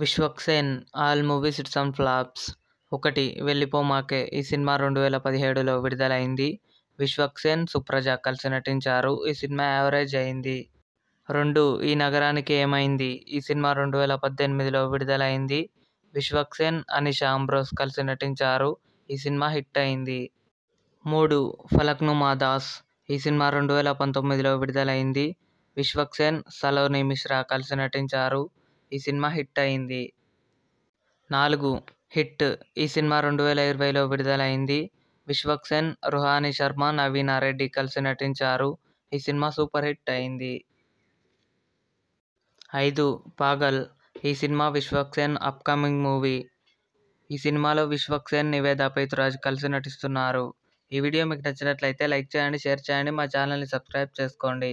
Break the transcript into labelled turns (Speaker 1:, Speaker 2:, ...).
Speaker 1: Vishwaksen all movies it's some flops ఒకటి వెళ్ళిపోమాకే ఈ సినిమా రెండు వేల పదిహేడులో విడుదలైంది విశ్వక్సేన్ సుప్రజ కలిసి నటించారు ఈ సినిమా యావరేజ్ అయింది రెండు ఈ నగరానికి ఏమైంది ఈ సినిమా రెండు వేల పద్దెనిమిదిలో విడుదలైంది విశ్వక్సేన్ అనిషా అంబ్రోస్ కలిసి నటించారు ఈ సినిమా హిట్ అయింది మూడు ఫలక్నుమా దాస్ ఈ సినిమా రెండు వేల పంతొమ్మిదిలో విడుదలైంది విశ్వక్సేన్ సలోని మిశ్రా కలిసి నటించారు ఈ సినిమా హిట్ అయింది నాలుగు హిట్ ఈ సినిమా రెండు వేల ఇరవైలో విడుదలైంది విశ్వక్ సేన్ రుహాని శర్మ నవీనారెడ్డి కలిసి నటించారు ఈ సినిమా సూపర్ హిట్ అయింది ఐదు పాగల్ ఈ సినిమా విశ్వక్ సేన్ అప్కమింగ్ మూవీ ఈ సినిమాలో విశ్వక్ సేన్ నివేద పైతురాజ్ కలిసి నటిస్తున్నారు ఈ వీడియో మీకు నచ్చినట్లయితే లైక్ చేయండి షేర్ చేయండి మా ఛానల్ని సబ్స్క్రైబ్ చేసుకోండి